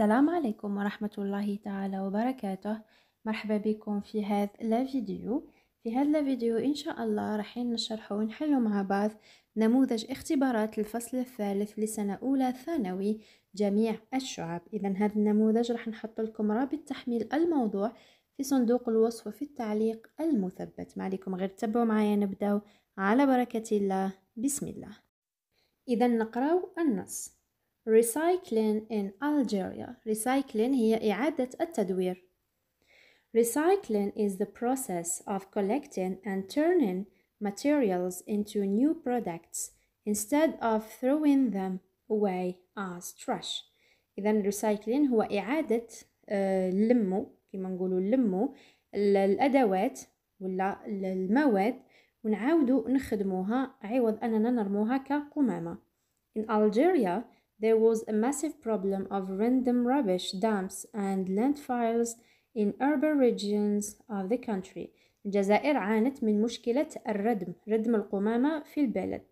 السلام عليكم ورحمة الله تعالى وبركاته مرحبا بكم في هذا الفيديو في هذا الفيديو إن شاء الله رايحين نشرح ونحل مع بعض نموذج اختبارات الفصل الثالث لسنة أولى ثانوي جميع الشعب إذا هذا النموذج راح نحط لكم رابط تحميل الموضوع في صندوق الوصف وفي التعليق المثبت ما عليكم غير تبعوا معايا نبداو على بركة الله بسم الله إذا نقراو النص recycling in Algeria recycling هي إعادة التدوير Recycling is the process of collecting and turning materials into new products instead of throwing them away as trash إذا recycling هو إعادة لمو كما نقولوا لَمْوَ الأدوات ولا المواد ونعاودو نخدموها عوض أننا نرموها كقمامة In Algeria, there was a massive problem of random rubbish dumps and landfills in urban regions of the country. الجزائر عانت من مشكلة الردم ردم القمامة في البلد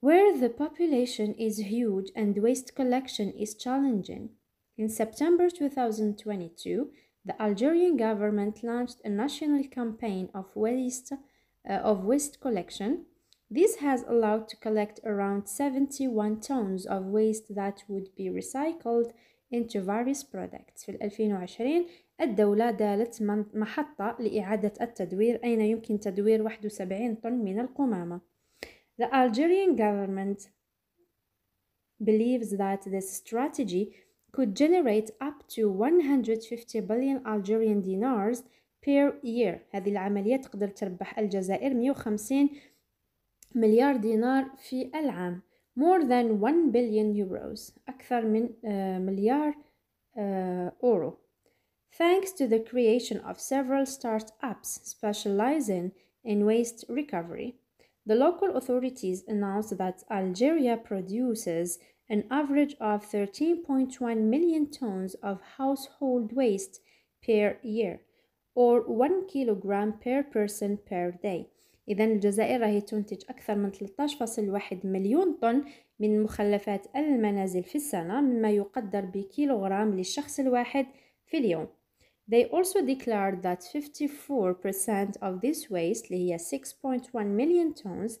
where the population is huge and waste collection is challenging. In September 2022, the Algerian government launched a national campaign of waste, uh, of waste collection this has allowed to collect around 71 tons of waste that would be recycled into various products. في 2020 الدولة دالت محطة لإعادة التدوير أين يمكن تدوير 71 طن من القمامة. The Algerian government believes that this strategy could generate up to 150 billion Algerian dinars per year. هذه العملية تقدر تربح الجزائر 150 مليار دينار في العام more than 1 billion euros أكثر من مليار أورو thanks to the creation of several startups specializing in waste recovery. The local authorities announced that Algeria produces an average of 13.1 million tons of household waste per year, or 1 kilogram per person per day. إذا الجزائر راهي تنتج أكثر من 13.1 مليون طن من مخلفات المنازل في السنة مما يقدر بكيلوغرام للشخص الواحد في اليوم They also declared that 54% of this waste اللي هي 6.1 million tons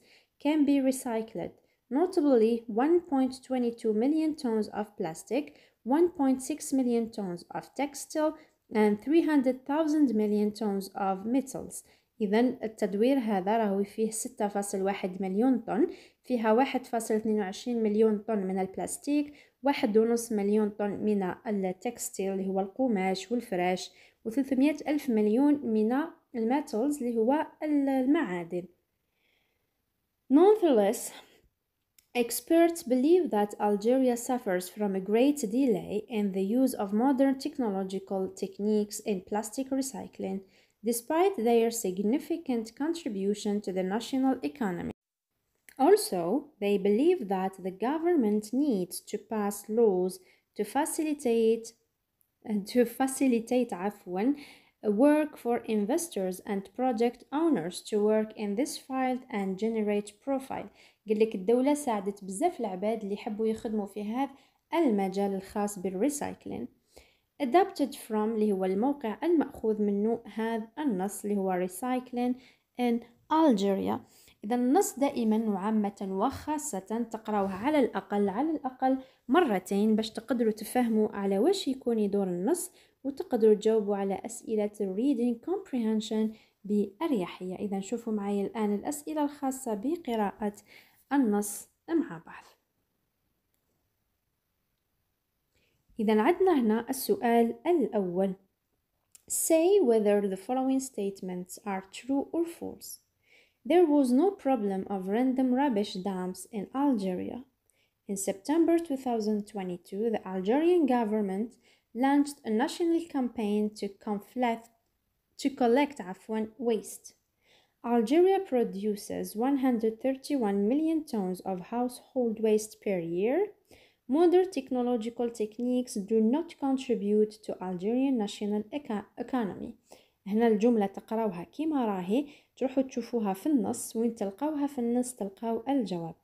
can be recycled notably 1.22 million tons of plastic 1.6 million tons of textile and 300,000 million tons of metals إذا التدوير هذا راهو فيه 6.1 مليون طن فيها 1.22 مليون طن من البلاستيك واحد ونص مليون طن من التكستيل اللي هو القماش والفراش وثلاثمية ألف مليون من الماتلز اللي هو المعادن Nonetheless, experts believe that Algeria suffers from a great delay in the use of modern technological techniques in plastic recycling – despite their significant contribution to the national economy. Also, they believe that the government needs to pass laws to facilitate uh, to facilitate afwan uh, work for investors and project owners to work in this field and generate profile قال لك الدولة ساعدت بزاف العباد اللي يحبوا يخدموا في هذا المجال الخاص بالريسايكلين adapted from اللي هو الموقع المأخوذ منه هذا النص اللي هو recycling in Algeria إذا النص دائما وعامة وخاصة تقراوه على الأقل على الأقل مرتين باش تقدروا تفهموا على واش يكون يدور النص وتقدروا تجاوبوا على أسئلة reading comprehension بأريحية إذا شوفوا معي الآن الأسئلة الخاصة بقراءة النص مع بعض إذا عندنا هنا السؤال الأول Say whether the following statements are true or false. There was no problem of random rubbish dumps in Algeria. In September 2022, the Algerian government launched a national campaign to, conflict, to collect affluent waste. Algeria produces 131 million tons of household waste per year, Modern technological techniques do not contribute to Algerian national economy هنا الجملة تقراوها كيما راهي تروحوا تشوفوها في النص وين تلقاوها في النص تلقاو الجواب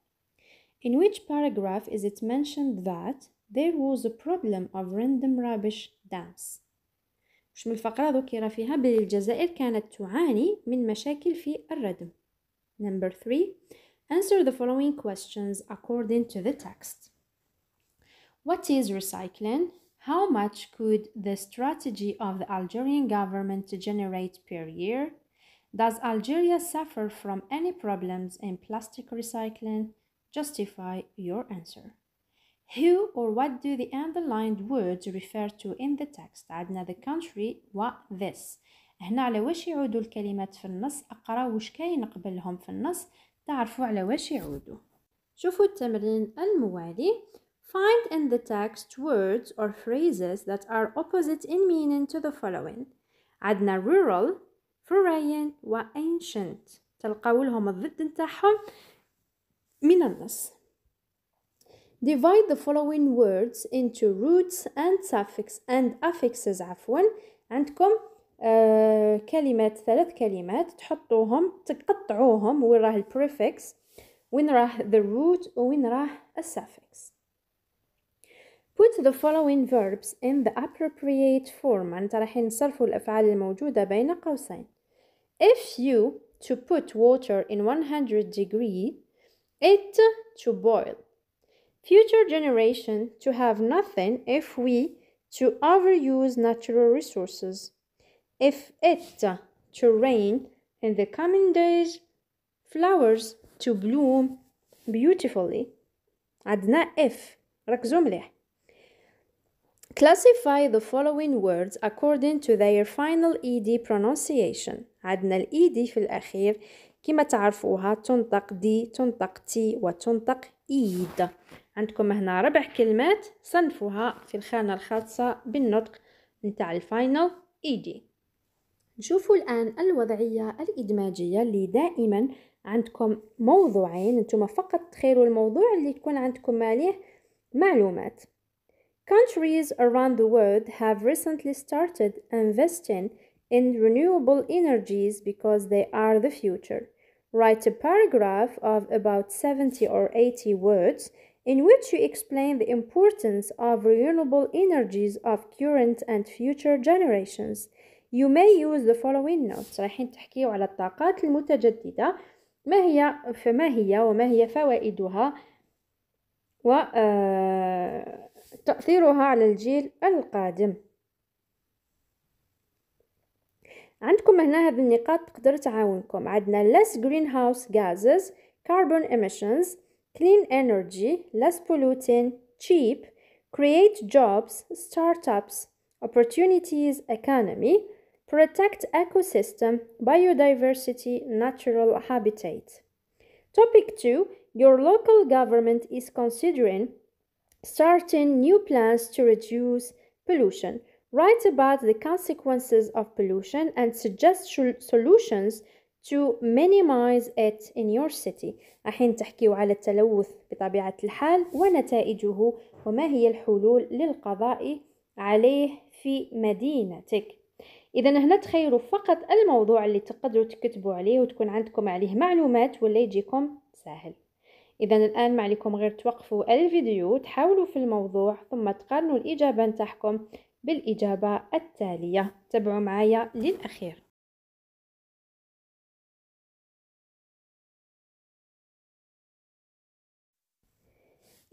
In which paragraph is it mentioned that there was a problem of random rubbish dumps واش من الفقرة ذكر فيها بلي الجزائر كانت تعاني من مشاكل في الردم Number 3 Answer the following questions according to the text what is recycling? How much could the strategy of the Algerian government to generate per year? Does Algeria suffer from any problems in plastic recycling? Justify your answer. Who or what do the underlined words refer to in the text? عندنا the country و this. هنا على واش يعودوا الكلمات في النص أقرأ واش كاين قبلهم في النص تعرفوا على واش يعودوا شوفوا التمرين الموالي Find in the text words or phrases that are opposite in meaning to the following adná rural, foreign و ancient تلقاو لهم الضد نتاعهم من النص Divide the following words into roots and suffixes and affixes عفوا عندكم آه كلمات ثلاث كلمات تحطوهم تقطعوهم وين راه البريفكس وين راه the root وين راه السافكس Put the following verbs in the appropriate form and راح نصرفوا الأفعال الموجودة بين قوسين. If you to put water in 100 degree, it to boil. Future generation to have nothing if we to overuse natural resources. If it to rain in the coming days, flowers to bloom beautifully. Adna if ركزوا مليح Classify the following words according to their final ED pronunciation. عندنا ال ED في الأخير كما تعرفوها تنطق دي تنطق تي وتنطق إيد e عندكم هنا ربع كلمات صنفوها في الخانة الخاصة بالنطق نتاع الفاينل ed. نشوفوا الآن الوضعية الإدماجية اللي دائما عندكم موضوعين انتم فقط تخيروا الموضوع اللي تكون عندكم عليه معلومات Countries around the world have recently started investing in renewable energies because they are the future. Write a paragraph of about 70 or 80 words in which you explain the importance of renewable energies of current and future generations. You may use the following notes رايحين تحكيو على الطاقات المتجددة ما هي فما هي وما هي فوائدها و تأثيرها على الجيل القادم عندكم هنا هذه النقاط تقدر تعاونكم عندنا less greenhouse gases carbon emissions clean energy less polluting cheap create jobs startups opportunities economy protect ecosystem biodiversity natural habitat topic 2 your local government is considering starting new plans to reduce pollution. Write about the consequences of pollution and suggest solutions to minimize it in your city. الحين تحكيوا على التلوث بطبيعة الحال ونتائجه وما هي الحلول للقضاء عليه في مدينتك إذا هنا تخيروا فقط الموضوع اللي تقدروا تكتبوا عليه وتكون عندكم عليه معلومات ولا يجيكم سهل اذا الان ما عليكم غير توقفوا الفيديو تحاولوا في الموضوع ثم تقارنوا الاجابه نتاعكم بالاجابه التاليه تابعوا معايا للاخير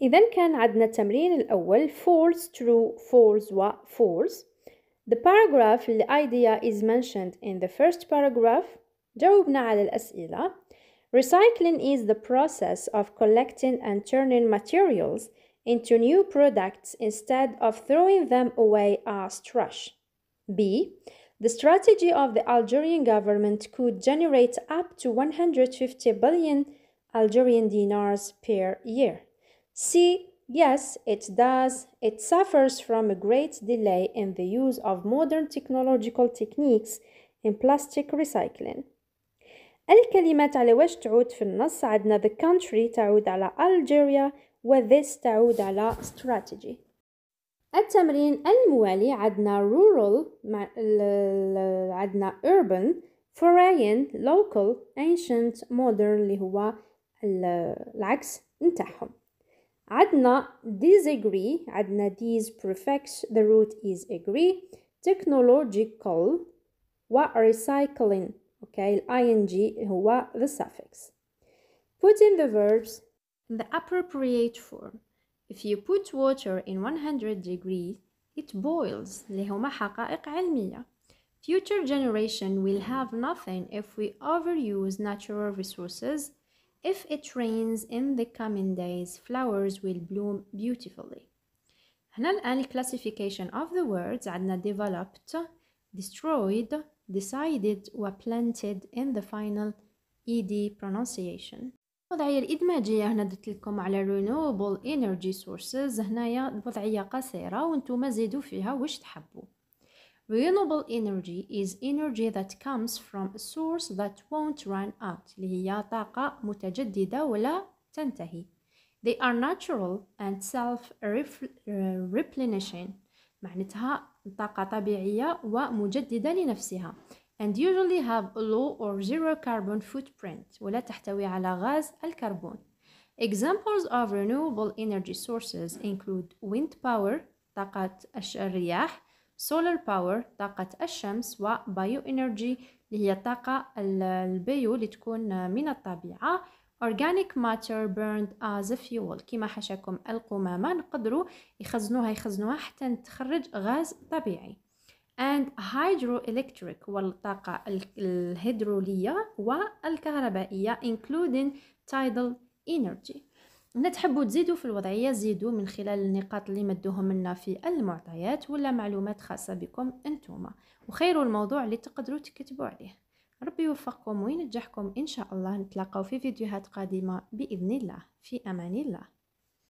إذا كان عندنا التمرين الأول false, true, false و false. The paragraph the idea is mentioned in the first paragraph. جاوبنا على الأسئلة. Recycling is the process of collecting and turning materials into new products instead of throwing them away as trash. B. The strategy of the Algerian government could generate up to 150 billion Algerian dinars per year. C. Yes, it does. It suffers from a great delay in the use of modern technological techniques in plastic recycling. الكلمات على واش تعود في النص عندنا the country تعود على Algeria و this تعود على strategy التمرين الموالي عندنا rural مع عندنا urban foreign local ancient modern اللي هو العكس نتاعهم عندنا disagree عندنا these prefix the root is agree technological و recycling okay ال ing هو the suffix put in the verbs in the appropriate form if you put water in 100 degrees it boils اللي هما حقائق علمية future generation will have nothing if we overuse natural resources if it rains in the coming days flowers will bloom beautifully هنا الآن classification of the words عندنا developed destroyed decided were planted in the final ED pronunciation الوضعية الإدماجية هنا درت لكم على renewable energy sources هنايا وضعية قصيرة وانتم زيدوا فيها واش تحبوا Renewable energy is energy that comes from a source that won't run out اللي هي طاقة متجددة ولا تنتهي They are natural and self-replenishing uh, معناتها طاقة طبيعية ومجددة لنفسها and usually have low or zero carbon footprint ولا تحتوي على غاز الكربون Examples of renewable energy sources include wind power طاقة الرياح solar power طاقة الشمس و bioenergy اللي هي الطاقة البيو اللي تكون من الطبيعة organic matter burned as a fuel كما حشاكم القمامة نقدروا يخزنوها يخزنوها حتى تخرج غاز طبيعي and hydroelectric والطاقة الهيدرولية والكهربائية including tidal energy هنا تحبوا تزيدوا في الوضعية زيدوا من خلال النقاط اللي مدوهم لنا في المعطيات ولا معلومات خاصة بكم انتوما وخيروا الموضوع اللي تقدروا تكتبوا عليه ربي يوفقكم وينجحكم إن شاء الله نتلاقاو في فيديوهات قادمة بإذن الله في أمان الله